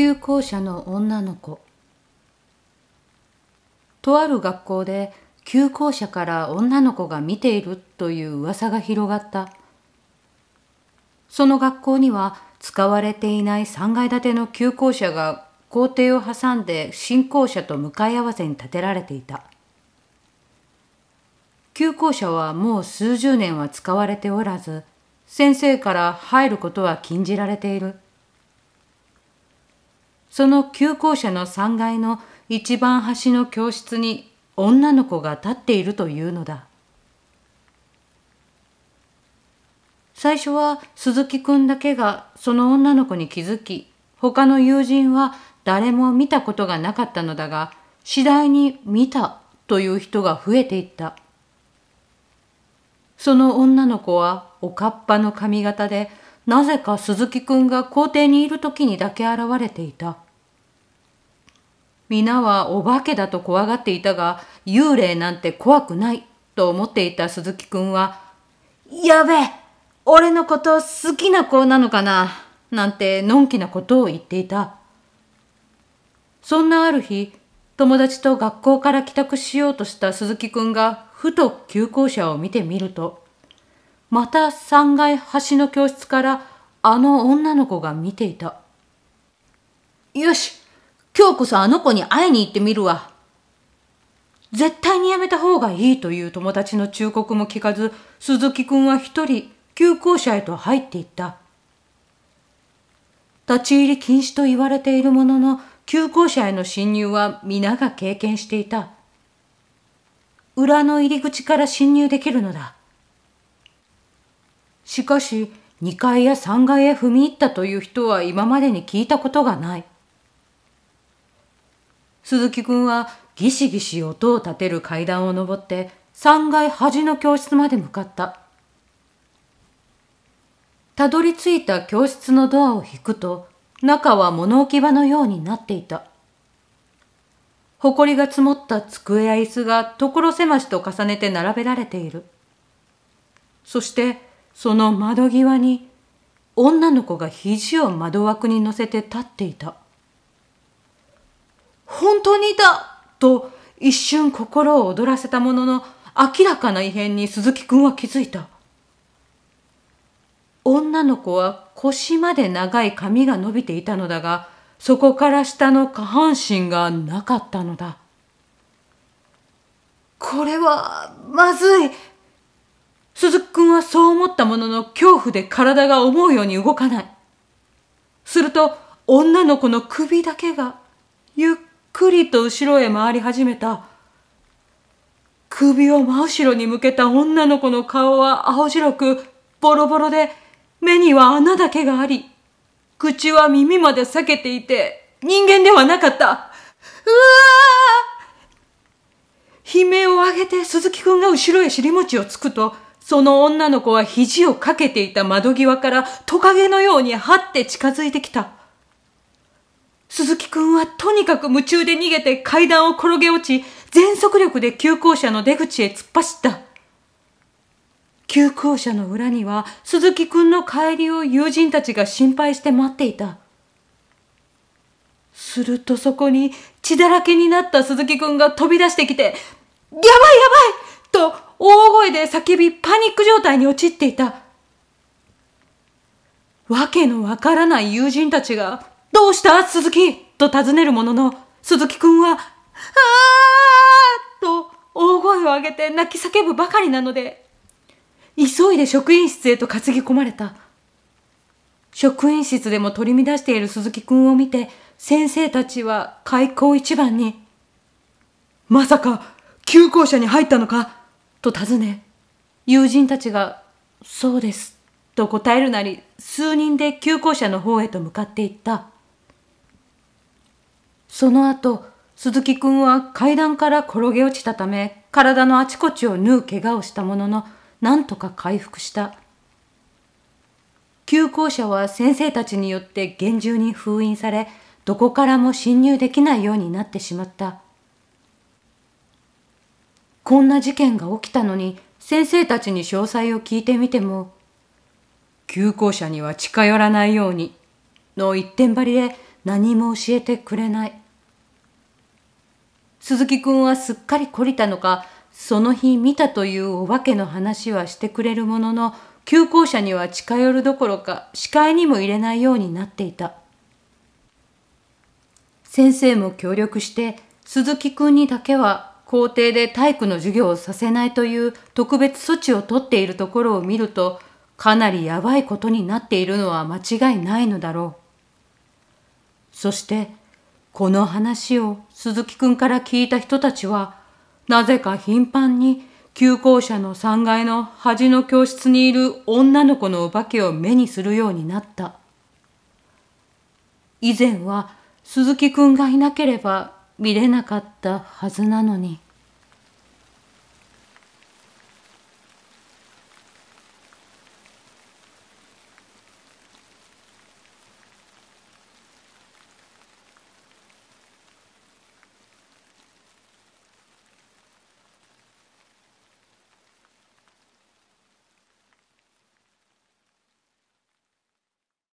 旧校舎の女の子とある学校で旧校舎から女の子が見ているという噂が広がったその学校には使われていない3階建ての旧校舎が校庭を挟んで新校舎と向かい合わせに建てられていた旧校舎はもう数十年は使われておらず先生から入ることは禁じられている。その旧校舎の3階の一番端の教室に女の子が立っているというのだ。最初は鈴木くんだけがその女の子に気づき、他の友人は誰も見たことがなかったのだが、次第に見たという人が増えていった。その女の子はおかっぱの髪型でなぜか鈴木くんが校庭にいる時にだけ現れていた。皆はお化けだと怖がっていたが、幽霊なんて怖くないと思っていた鈴木くんは、やべえ俺のこと好きな子なのかななんてのんきなことを言っていた。そんなある日、友達と学校から帰宅しようとした鈴木くんが、ふと急校舎を見てみると、また3階端の教室からあの女の子が見ていた。よし今日こそあの子に会いに行ってみるわ。絶対にやめた方がいいという友達の忠告も聞かず、鈴木くんは一人旧校舎へと入っていった。立ち入り禁止と言われているものの、旧校舎への侵入は皆が経験していた。裏の入り口から侵入できるのだ。しかし二階や三階へ踏み入ったという人は今までに聞いたことがない鈴木君はギシギシ音を立てる階段を上って三階端の教室まで向かったたどり着いた教室のドアを引くと中は物置場のようになっていた埃が積もった机や椅子が所狭しと重ねて並べられているそしてその窓際に女の子が肘を窓枠に乗せて立っていた。本当にいたと一瞬心を躍らせたものの明らかな異変に鈴木くんは気づいた。女の子は腰まで長い髪が伸びていたのだが、そこから下の下半身がなかったのだ。これは、まずい鈴木くんはそう思ったものの恐怖で体が思うように動かない。すると女の子の首だけがゆっくりと後ろへ回り始めた。首を真後ろに向けた女の子の顔は青白くボロボロで目には穴だけがあり、口は耳まで裂けていて人間ではなかった。うわー悲鳴を上げて鈴木くんが後ろへ尻餅をつくと、その女の子は肘をかけていた窓際からトカゲのように張って近づいてきた。鈴木くんはとにかく夢中で逃げて階段を転げ落ち、全速力で急行車の出口へ突っ走った。急行車の裏には鈴木くんの帰りを友人たちが心配して待っていた。するとそこに血だらけになった鈴木くんが飛び出してきて、やばいやばいと大声で叫びパニック状態に陥っていた。わけのわからない友人たちが、どうした鈴木と尋ねるものの、鈴木くんは、あーと大声を上げて泣き叫ぶばかりなので、急いで職員室へと担ぎ込まれた。職員室でも取り乱している鈴木くんを見て、先生たちは開口一番に、まさか、旧校舎に入ったのかと尋ね友人たちが「そうです」と答えるなり数人で旧校舎の方へと向かっていったその後鈴木君は階段から転げ落ちたため体のあちこちを縫う怪我をしたもののなんとか回復した旧校舎は先生たちによって厳重に封印されどこからも侵入できないようになってしまったこんな事件が起きたのに先生たちに詳細を聞いてみても旧校舎には近寄らないようにの一点張りで何も教えてくれない鈴木くんはすっかり懲りたのかその日見たというお化けの話はしてくれるものの旧校舎には近寄るどころか視界にも入れないようになっていた先生も協力して鈴木くんにだけは校庭で体育の授業をさせないという特別措置を取っているところを見るとかなりやばいことになっているのは間違いないのだろう。そしてこの話を鈴木くんから聞いた人たちはなぜか頻繁に旧校舎の3階の端の教室にいる女の子のお化けを目にするようになった。以前は鈴木くんがいなければ見れなかったはずなのに。